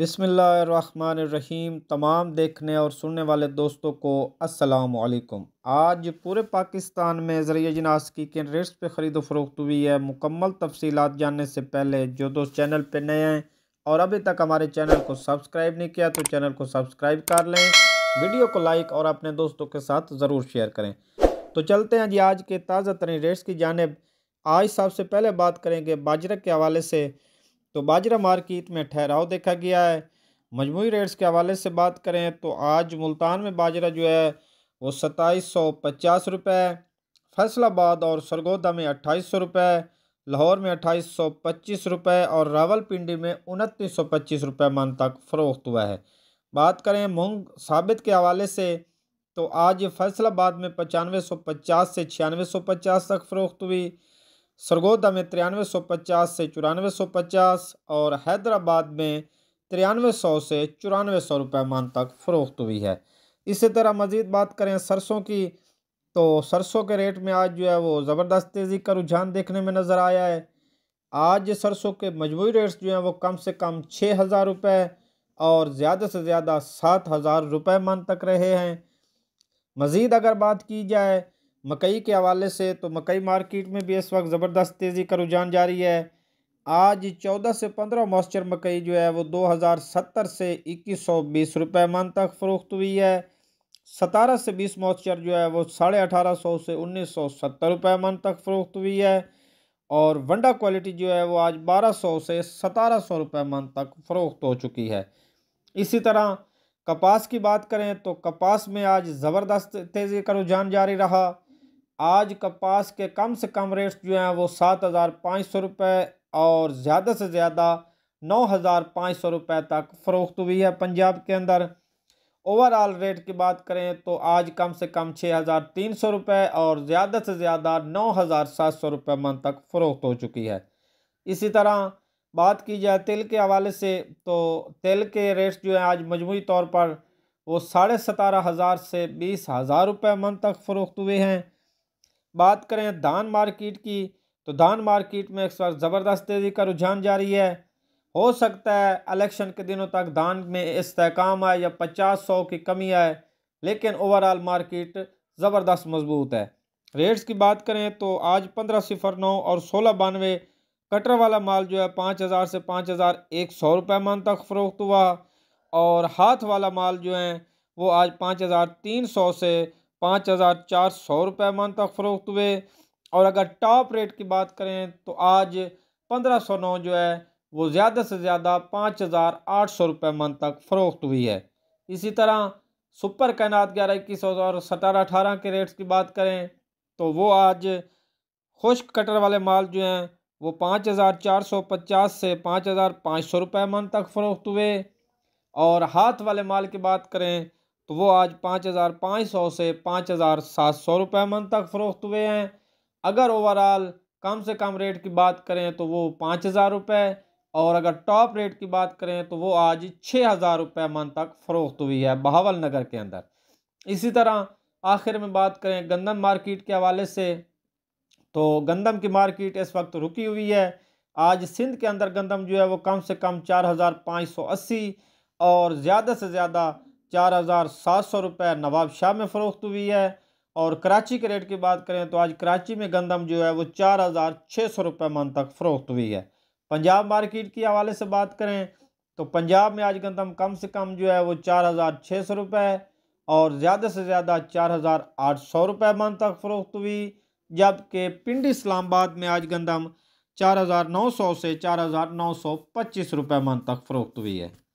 रहीम तमाम देखने और सुनने वाले दोस्तों को असलकम आज पूरे पाकिस्तान में ज़रिए की किन रेट्स पर ख़रीदो फरोख्त हुई है मुकम्मल तफसीत जानने से पहले जो दोस्त चैनल पर नए हैं और अभी तक हमारे चैनल को सब्सक्राइब नहीं किया तो चैनल को सब्सक्राइब कर लें वीडियो को लाइक और अपने दोस्तों के साथ ज़रूर शेयर करें तो चलते हैं जी आज के ताज़ा तरीन रेट्स की जानब आज सबसे पहले बात करेंगे बाजरा के हवाले से तो बाजरा मार्केट में ठहराव देखा गया है मजमू रेट्स के हवाले से बात करें तो आज मुल्तान में बाजरा जो है वो सत्ताईस सौ पचास रुपये फैसलाबाद और सरगोदा में अट्ठाईस सौ रुपये लाहौर में अट्ठाईस सौ पच्चीस रुपये और रावलपिंडी में उनतीस सौ पच्चीस रुपये मन तक फ़रोख्त हुआ है बात करें मूंग साबित के हवाले से तो आज फैसलाबाद में पचानवे सौ पचास से छियानवे सौ पचास तक फ़रोख्त हुई सरगोदा में तिरानवे सौ पचास से चौरानवे सौ पचास और हैदराबाद में तिरानवे सौ से चौरानवे सौ रुपये मान तक फ़रोख्त हुई है इसी तरह मज़ीद बात करें सरसों की तो सरसों के रेट में आज जो है वो ज़बरदस्त तेज़ी का रुझान देखने में नज़र आया है आज सरसों के मजमू रेट्स जो हैं वो कम से कम छः हज़ार रुपये और ज़्यादा से ज़्यादा सात हज़ार रुपये मान तक रहे हैं मज़ीद अगर बात की जाए मकई के हवाले से तो मकई मार्केट में भी इस वक्त ज़बरदस्त तेज़ी का रुझान जारी है आज चौदह से पंद्रह मॉइस्चर मकई जो है वो दो हज़ार सत्तर से इक्कीस सौ बीस रुपये मन तक फ़रोख्त हुई है सतारह से बीस मॉइस्चर जो है वो साढ़े अठारह सौ से उन्नीस सौ सत्तर रुपये मन तक फ़रोख्त हुई है और वंडा क्वालिटी जो है वो आज बारह सौ से सतारह सौ रुपये मन तक फ़रोख्त हो चुकी है इसी तरह कपास की बात करें तो कपास में आज ज़बरदस्त तेज़ी का रुझान जारी रहा आज कपास के कम से कम रेट्स जो हैं वो सात हज़ार पाँच सौ रुपये और ज़्यादा से ज़्यादा नौ हज़ार पाँच सौ रुपये तक फ़रोख्त हुई है पंजाब के अंदर ओवरऑल रेट की बात करें तो आज कम से कम छः हज़ार तीन सौ रुपये और ज़्यादा से ज़्यादा नौ हज़ार सात सौ रुपये मन तक फ़रोख्त हो चुकी है इसी तरह बात की जाए तेल के हवाले से तो तेल के रेट्स जो हैं आज मजमू तौर पर वो साढ़े सतारह हज़ार से बीस हज़ार रुपये मन तक फ़रोख्त हुए हैं बात करें धान मार्केट की तो धान मार्केट में इस बार ज़बरदस्त तेज़ी का रुझान जारी है हो सकता है इलेक्शन के दिनों तक धान में इसकाम आए या पचास सौ की कमी आए लेकिन ओवरऑल मार्केट ज़बरदस्त मजबूत है रेट्स की बात करें तो आज पंद्रह सिफर नौ और सोलह बानवे कटर वाला माल जो है पाँच हज़ार से पाँच हज़ार एक सौ रुपये मन तक फ़रोख्त हुआ और हाथ वाला माल जो है वो आज पाँच हज़ार तीन सौ से पाँच हज़ार चार सौ रुपये मन तक फ़रोख्त हुए और अगर टॉप रेट की बात करें तो आज पंद्रह सौ नौ जो है वो ज़्यादा से ज़्यादा पाँच हज़ार आठ सौ रुपये मन तक फ़रोख्त हुई है इसी तरह सुपर कैनात ग्यारह इक्कीस और सतारह अठारह के रेट्स की बात करें तो वो आज खुश्क कटर वाले माल जो हैं वो पाँच हज़ार चार सौ पचास से पाँच हज़ार पाँच सौ रुपये मन तक फ़रोख्त हुए और हाथ वाले माल की बात करें तो वो आज पाँच हज़ार पाँच सौ से पाँच हज़ार सात सौ रुपये मन तक फ़रोख्त हुए हैं अगर ओवरऑल कम से कम रेट की बात करें तो वो पाँच हज़ार रुपये और अगर टॉप रेट की बात करें तो वो आज छः हज़ार रुपये मन तक फ़रोख्त हुई है बहावल नगर के अंदर इसी तरह आखिर में बात करें गंदम मार्केट के हवाले से तो गंदम की मार्केट इस वक्त रुकी हुई है आज सिंध के अंदर गंदम जो है वो कम से कम चार हज़ार पाँच सौ अस्सी और ज़्यादा से ज़्यादा चार हज़ार सात सौ रुपये नवाब शाह में फ़रोख्त हुई है और कराची के रेट की बात करें तो आज कराची में गंदम जो है वो चार हज़ार छः सौ रुपये मन तक फ़रोख्त हुई है पंजाब मार्केट के हवाले से बात करें तो पंजाब में आज गंदम कम से कम जो है वो चार हज़ार छः सौ रुपये और ज़्यादा से ज़्यादा चार हज़ार आठ सौ रुपये मन तक फ़रोख्त हुई जबकि पिंड इस्लामाबाद में आज गंदम चार हज़ार नौ सौ से चार हज़ार नौ सौ पच्चीस रुपये मन तक फ़रोख्त हुई है